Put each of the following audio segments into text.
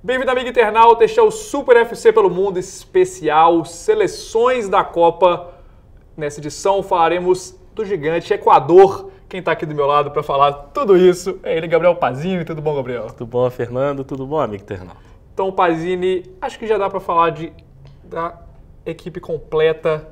Bem-vindo, amigo internauta. Este é o Super FC pelo Mundo especial Seleções da Copa. Nessa edição falaremos do gigante Equador. Quem está aqui do meu lado para falar tudo isso é ele, Gabriel Pazini. Tudo bom, Gabriel? Tudo bom, Fernando? Tudo bom, amigo internauta? Então, Pazini, acho que já dá para falar de, da equipe completa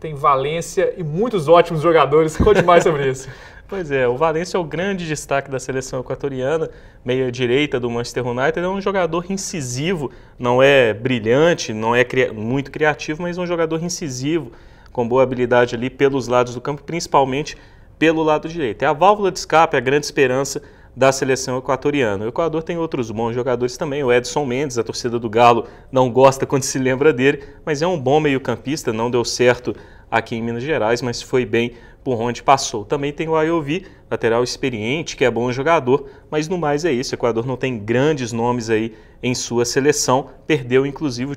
tem Valência e muitos ótimos jogadores. Conte mais sobre isso. Pois é, o Valência é o grande destaque da seleção equatoriana, meia direita do Manchester United, é um jogador incisivo, não é brilhante, não é cri muito criativo, mas é um jogador incisivo, com boa habilidade ali pelos lados do campo, principalmente pelo lado direito. É a válvula de escape, é a grande esperança da seleção equatoriana. O Equador tem outros bons jogadores também, o Edson Mendes, a torcida do Galo não gosta quando se lembra dele, mas é um bom meio-campista, não deu certo aqui em Minas Gerais, mas foi bem por onde passou. Também tem o Ayovi, lateral experiente, que é bom jogador, mas no mais é isso, o Equador não tem grandes nomes aí em sua seleção, perdeu inclusive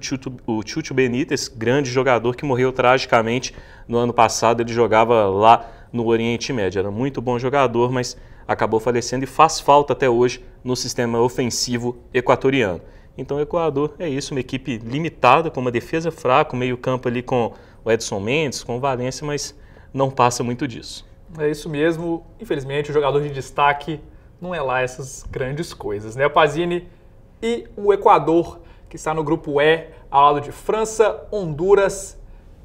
o Chucho, Benítez, grande jogador que morreu tragicamente no ano passado, ele jogava lá no Oriente Médio. Era muito bom jogador, mas acabou falecendo e faz falta até hoje no sistema ofensivo equatoriano. Então o Equador é isso, uma equipe limitada, com uma defesa fraca, um meio campo ali com o Edson Mendes, com o Valência, mas não passa muito disso. É isso mesmo. Infelizmente, o jogador de destaque não é lá essas grandes coisas, né? Pazini e o Equador, que está no grupo E, ao lado de França, Honduras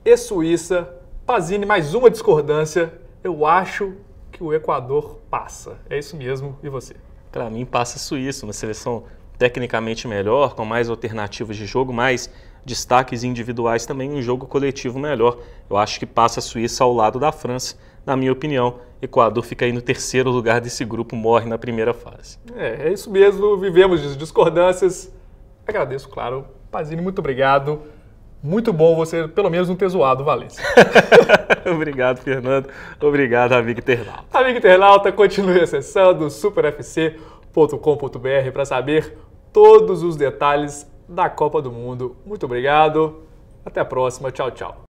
e Suíça. Pazini, mais uma discordância eu acho que o Equador passa. É isso mesmo, e você? Para mim, passa a Suíça, uma seleção tecnicamente melhor, com mais alternativas de jogo, mais destaques individuais também, um jogo coletivo melhor. Eu acho que passa a Suíça ao lado da França, na minha opinião. Equador fica aí no terceiro lugar desse grupo, morre na primeira fase. É, é isso mesmo, vivemos discordâncias. Agradeço, claro. Pazini, muito obrigado. Muito bom você, pelo menos, não ter zoado o Valência. Obrigado, Fernando. Obrigado, amigo internauta. Amigo internauta, tá, continue acessando superfc.com.br para saber todos os detalhes da Copa do Mundo. Muito obrigado. Até a próxima. Tchau, tchau.